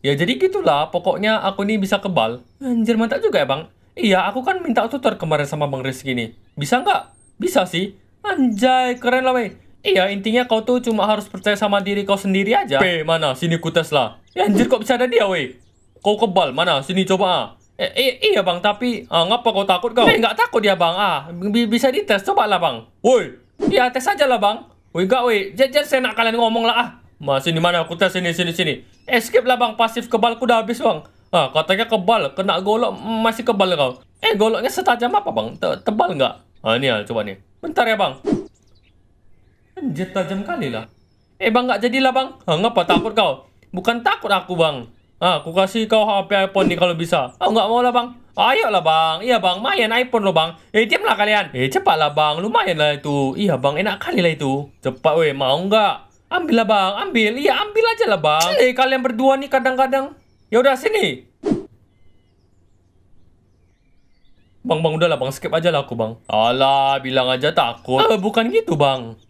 Ya jadi gitulah, pokoknya aku ini bisa kebal. Anjir mantap juga ya bang. Iya, aku kan minta tutor kemarin sama Bang Rizky nih. Bisa nggak? Bisa sih. Anjay, keren lah weh. Iya, intinya kau tuh cuma harus percaya sama diri kau sendiri aja. P, mana? Sini ku tes lah. Ya anjir kok bisa ada dia weh. Kau kebal, mana? Sini coba ah. Eh, eh, iya bang, tapi ah, ngapa kau takut kau? Eh, nggak takut ya bang, ah bisa dites, coba lah bang. Woi, iya tes aja lah bang. Woi, nggak woi, jajan saya nak kalian ngomong lah ah. Mas di mana aku tes sini sini sini. Escape lah bang, pasif kebalku udah habis bang. Ah, katanya kebal, kena golok masih kebal kau. Eh, goloknya setajam apa bang? Te tebal nggak? Ah, ini ya, coba nih. Bentar ya bang. Anjir tajam kali lah. Eh bang nggak jadilah bang. Ah, ngapa takut kau? Bukan takut aku bang. Ah, aku kasih kau HP iPhone nih kalau bisa. Ah, nggak mau lah bang. Ah, Ayo lah bang, iya bang, main iPhone lo bang. Eh lah kalian. Eh cepatlah bang, lumayan lah itu. Iya bang, enak kali lah itu. Cepat weh, mau nggak? Ambil lah bang, ambil. Iya, ambil aja lah bang. Eh, kalian berdua nih kadang-kadang. Ya udah sini. Bang, bang, udah lah bang. Skip aja lah aku bang. Alah, bilang aja takut. Ah, bukan gitu bang.